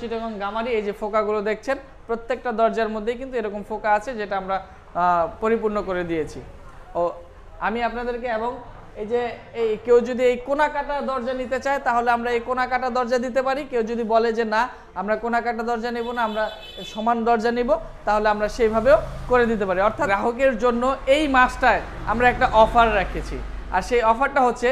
চিটাগং গামারি এই যে ফোকাগুলো দেখছেন প্রত্যেকটা দরজার মধ্যেই কিন্তু এরকম ফোকা আছে যেটা আমরা পরিপূর্ণ করে দিয়েছি ও আমি আপনাদেরকে এবং এই যে এই কেউ যদি এই কোনাকাটা দরজা নিতে চায় তাহলে আমরা এই কোনাকাটা কাটা দরজা দিতে পারি কেউ যদি বলে যে না আমরা কোনাকাটা কাটা দরজা নেব না আমরা সমান দরজা নিব তাহলে আমরা সেইভাবেও করে দিতে পারি অর্থাৎ গ্রাহকের জন্য এই মাসটায় আমরা একটা অফার রেখেছি আর সেই অফারটা হচ্ছে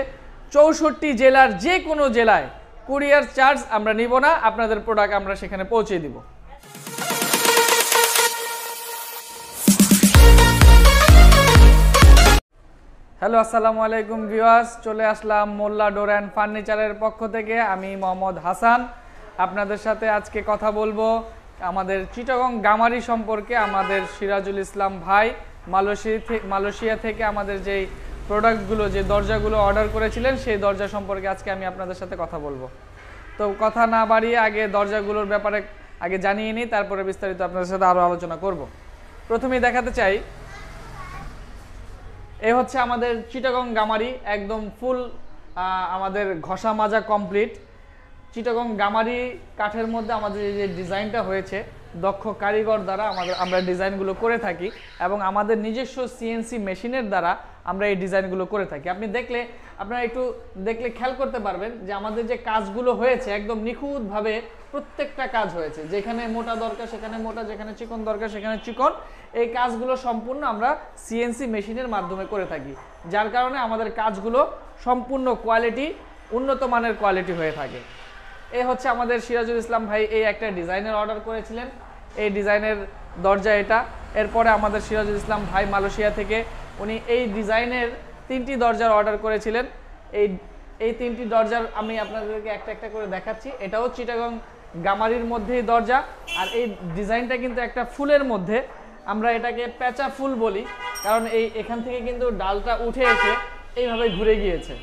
চৌষট্টি জেলার যে কোনো জেলায় কুরিয়ার চার্জ আমরা নিব না আপনাদের প্রোডাক্ট আমরা সেখানে পৌঁছে দিব হ্যালো আসসালামু আলাইকুম ভিওয়াস চলে আসলাম মোল্লা ডোর অ্যান্ড ফার্নিচারের পক্ষ থেকে আমি মোহাম্মদ হাসান আপনাদের সাথে আজকে কথা বলবো আমাদের চিটাগং গামারি সম্পর্কে আমাদের সিরাজুল ইসলাম ভাই মালয়েশিয়া থেকে আমাদের যেই প্রোডাক্টগুলো যে দরজাগুলো অর্ডার করেছিলেন সেই দরজা সম্পর্কে আজকে আমি আপনাদের সাথে কথা বলবো তো কথা না বাড়িয়ে আগে দরজাগুলোর ব্যাপারে আগে জানিয়ে নিই তারপরে বিস্তারিত আপনাদের সাথে আরও আলোচনা করব প্রথমেই দেখাতে চাই এ হচ্ছে আমাদের চিটাগং গামারি একদম ফুল আমাদের ঘষা মাজা কমপ্লিট চিটাগং গামারি কাঠের মধ্যে আমাদের যে ডিজাইনটা হয়েছে দক্ষ কারিগর দ্বারা আমাদের আমরা ডিজাইনগুলো করে থাকি এবং আমাদের নিজস্ব সিএনসি মেশিনের দ্বারা আমরা এই ডিজাইনগুলো করে থাকি আপনি দেখলে আপনারা একটু দেখলে খেয়াল করতে পারবেন যে আমাদের যে কাজগুলো হয়েছে একদম নিখুঁতভাবে প্রত্যেকটা কাজ হয়েছে যেখানে মোটা দরকার সেখানে মোটা যেখানে চিকন দরকার সেখানে চিকন এই কাজগুলো সম্পূর্ণ আমরা সিএনসি মেশিনের মাধ্যমে করে থাকি যার কারণে আমাদের কাজগুলো সম্পূর্ণ কোয়ালিটি উন্নত মানের কোয়ালিটি হয়ে থাকে এই হচ্ছে আমাদের সিরাজুল ইসলাম ভাই এই একটা ডিজাইনের অর্ডার করেছিলেন এই ডিজাইনের দরজা এটা এরপরে আমাদের সিরাজুল ইসলাম ভাই মালয়েশিয়া থেকে উনি এই ডিজাইনের তিনটি দরজার অর্ডার করেছিলেন এই এই তিনটি দরজার আমি আপনাদেরকে একটা একটা করে দেখাচ্ছি এটাও চিটাগং গামারির মধ্যেই দরজা আর এই ডিজাইনটা কিন্তু একটা ফুলের মধ্যে আমরা এটাকে প্যাঁচা ফুল বলি কারণ এই এখান থেকে কিন্তু ডালটা উঠে এসে এইভাবে ঘুরে গিয়েছে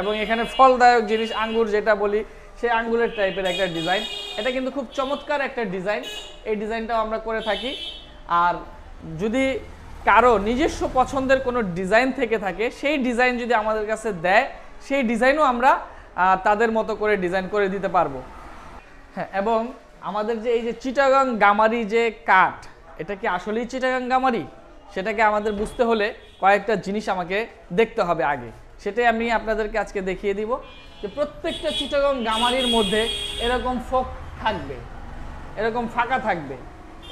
এবং এখানে ফলদায়ক জিনিস আঙ্গুর যেটা বলি সেই আঙ্গুলের টাইপের একটা ডিজাইন এটা কিন্তু খুব চমৎকার একটা ডিজাইন এই ডিজাইনটাও আমরা করে থাকি আর যদি কারো নিজস্ব পছন্দের কোনো ডিজাইন থেকে থাকে সেই ডিজাইন যদি আমাদের কাছে দেয় সেই ডিজাইনও আমরা তাদের মতো করে ডিজাইন করে দিতে পারবো হ্যাঁ এবং আমাদের যে এই যে চিটাগাং গামারি যে কাঠ এটা কি আসলেই চিটাগাং গামারি সেটাকে আমাদের বুঝতে হলে কয়েকটা জিনিস আমাকে দেখতে হবে আগে সেটাই আমি আপনাদেরকে আজকে দেখিয়ে দিব যে প্রত্যেকটা চিটাগং গামারির মধ্যে এরকম ফোক থাকবে এরকম ফাঁকা থাকবে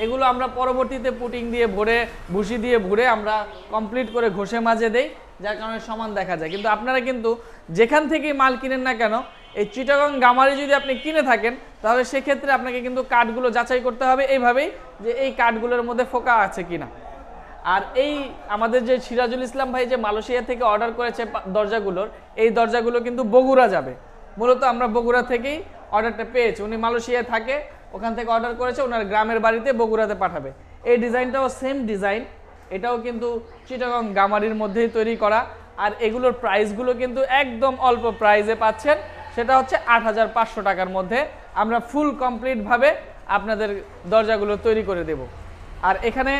এগুলো আমরা পরবর্তীতে পুটিং দিয়ে ভরে ভুসি দিয়ে ভরে আমরা কমপ্লিট করে ঘষে মাঝে দেই যার কারণে সমান দেখা যায় কিন্তু আপনারা কিন্তু যেখান থেকেই মাল কিনেন না কেন এই চিটাগং গামারি যদি আপনি কিনে থাকেন তাহলে সেক্ষেত্রে আপনাকে কিন্তু কাঠগুলো যাচাই করতে হবে এইভাবেই যে এই কাঠগুলোর মধ্যে ফোকা আছে কিনা আর এই আমাদের যে সিরাজুল ইসলাম ভাই যে মালয়েশিয়া থেকে অর্ডার করেছে দরজাগুলোর এই দরজাগুলো কিন্তু বগুড়া যাবে মূলত আমরা বগুড়া থেকেই অর্ডারটা পেয়েছি উনি মালয়েশিয়ায় থাকে ওখান থেকে অর্ডার করেছে ওনার গ্রামের বাড়িতে বগুড়াতে পাঠাবে এই ডিজাইনটাও সেম ডিজাইন এটাও কিন্তু চিটাগং গামারির মধ্যেই তৈরি করা আর এগুলোর প্রাইসগুলো কিন্তু একদম অল্প প্রাইজে পাচ্ছেন সেটা হচ্ছে আট হাজার পাঁচশো টাকার মধ্যে আমরা ফুল কমপ্লিটভাবে আপনাদের দরজাগুলো তৈরি করে দেব আর এখানে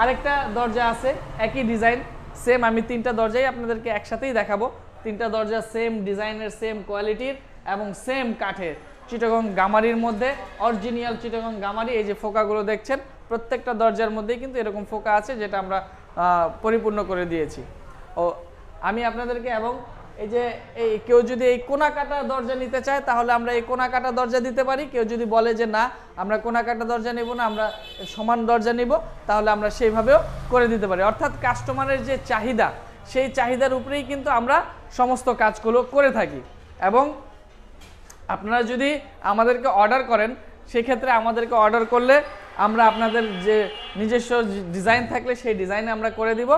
আরেকটা দরজা আছে একই ডিজাইন সেম আমি তিনটা দরজাই আপনাদেরকে একসাথেই দেখাবো তিনটা দরজা সেম ডিজাইনের সেম কোয়ালিটির এবং সেম কাঠের চিটাগং গামারির মধ্যে অরিজিনিয়াল চিটাগং গামারি এই যে ফোকাগুলো দেখছেন প্রত্যেকটা দরজার মধ্যেই কিন্তু এরকম ফোকা আছে যেটা আমরা পরিপূর্ণ করে দিয়েছি ও আমি আপনাদেরকে এবং এই যে এই কেউ যদি এই কোনা কাটা দরজা নিতে চায় তাহলে আমরা এই কোনা কাটা দরজা দিতে পারি কেউ যদি বলে যে না আমরা কোনা কাটা দরজা নেব না আমরা সমান দরজা নিব তাহলে আমরা সেইভাবেও করে দিতে পারি অর্থাৎ কাস্টমারের যে চাহিদা সেই চাহিদার উপরেই কিন্তু আমরা সমস্ত কাজগুলো করে থাকি এবং আপনারা যদি আমাদেরকে অর্ডার করেন সেক্ষেত্রে আমাদেরকে অর্ডার করলে আমরা আপনাদের যে নিজস্ব ডিজাইন থাকলে সেই ডিজাইনে আমরা করে দিব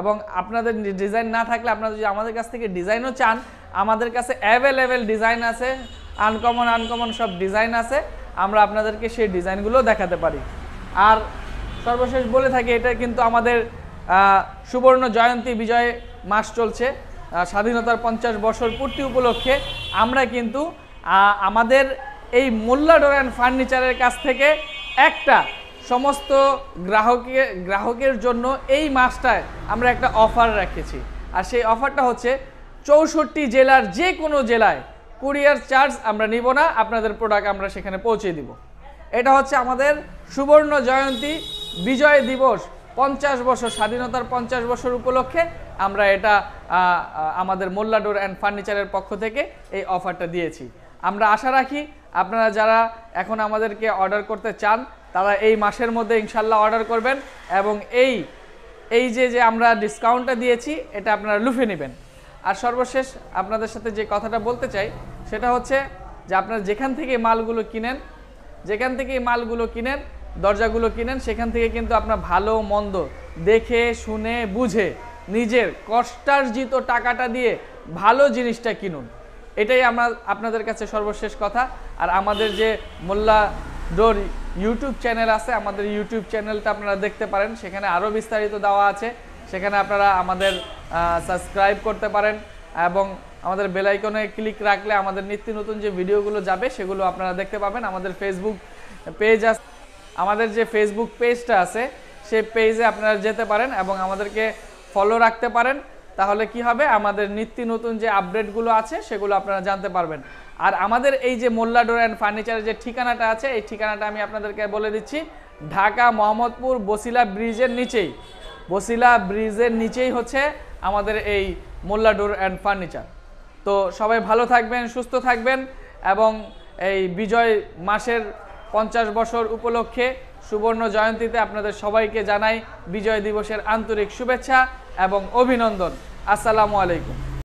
এবং আপনাদের ডিজাইন না থাকলে আপনারা যদি আমাদের কাছ থেকে ডিজাইনও চান আমাদের কাছে অ্যাভেলেবেল ডিজাইন আছে আনকমন আনকমন সব ডিজাইন আছে আমরা আপনাদেরকে সেই ডিজাইনগুলো দেখাতে পারি আর সর্বশেষ বলে থাকি এটা কিন্তু আমাদের সুবর্ণ জয়ন্তী বিজয় মাস চলছে স্বাধীনতার পঞ্চাশ বছর পূর্তি উপলক্ষে আমরা কিন্তু আমাদের এই মোল্লা ডোরান ফার্নিচারের কাছ থেকে একটা সমস্ত গ্রাহকের গ্রাহকের জন্য এই মাসটায় আমরা একটা অফার রেখেছি আর সেই অফারটা হচ্ছে চৌষট্টি জেলার যে কোনো জেলায় কুরিয়ার চার্জ আমরা নিব না আপনাদের প্রোডাক্ট আমরা সেখানে পৌঁছে দিব এটা হচ্ছে আমাদের সুবর্ণ জয়ন্তী বিজয় দিবস পঞ্চাশ বছর স্বাধীনতার পঞ্চাশ বছর উপলক্ষে আমরা এটা আমাদের মোল্লাডোর অ্যান্ড ফার্নিচারের পক্ষ থেকে এই অফারটা দিয়েছি আমরা আশা রাখি আপনারা যারা এখন আমাদেরকে অর্ডার করতে চান তারা এই মাসের মধ্যে ইনশাল্লাহ অর্ডার করবেন এবং এই এই যে যে আমরা ডিসকাউন্টটা দিয়েছি এটা আপনারা লুফে নেবেন আর সর্বশেষ আপনাদের সাথে যে কথাটা বলতে চাই সেটা হচ্ছে যে আপনারা যেখান থেকে মালগুলো কিনেন যেখান থেকে মালগুলো কিনেন দরজাগুলো কিনেন সেখান থেকে কিন্তু আপনার ভালো মন্দ দেখে শুনে বুঝে নিজের কষ্টার্জিত টাকাটা দিয়ে ভালো জিনিসটা কিনুন এটাই আমরা আপনাদের কাছে সর্বশেষ কথা আর আমাদের যে মোল্লা ডোর ইউটিউব চ্যানেল আছে আমাদের ইউটিউব চ্যানেলটা আপনারা দেখতে পারেন সেখানে আরও বিস্তারিত দেওয়া আছে সেখানে আপনারা আমাদের সাবস্ক্রাইব করতে পারেন এবং আমাদের বেলাইকনে ক্লিক রাখলে আমাদের নিত্য নতুন যে ভিডিওগুলো যাবে সেগুলো আপনারা দেখতে পাবেন আমাদের ফেসবুক পেজ আছে আমাদের যে ফেসবুক পেজটা আছে সেই পেজে আপনারা যেতে পারেন এবং আমাদেরকে ফলো রাখতে পারেন তাহলে কি হবে আমাদের নিত্য নতুন যে আপডেটগুলো আছে সেগুলো আপনারা জানতে পারবেন আর আমাদের এই যে মোল্লা ডোর অ্যান্ড ফার্নিচারের যে ঠিকানাটা আছে এই ঠিকানাটা আমি আপনাদেরকে বলে দিচ্ছি ঢাকা মোহাম্মদপুর বসিলা ব্রিজের নিচেই বসিলা ব্রিজের নিচেই হচ্ছে আমাদের এই মোল্লা ডোর অ্যান্ড ফার্নিচার তো সবাই ভালো থাকবেন সুস্থ থাকবেন এবং এই বিজয় মাসের পঞ্চাশ বছর উপলক্ষে সুবর্ণ জয়ন্তীতে আপনাদের সবাইকে জানাই বিজয় দিবসের আন্তরিক শুভেচ্ছা এবং অভিনন্দন আসসালামু আলাইকুম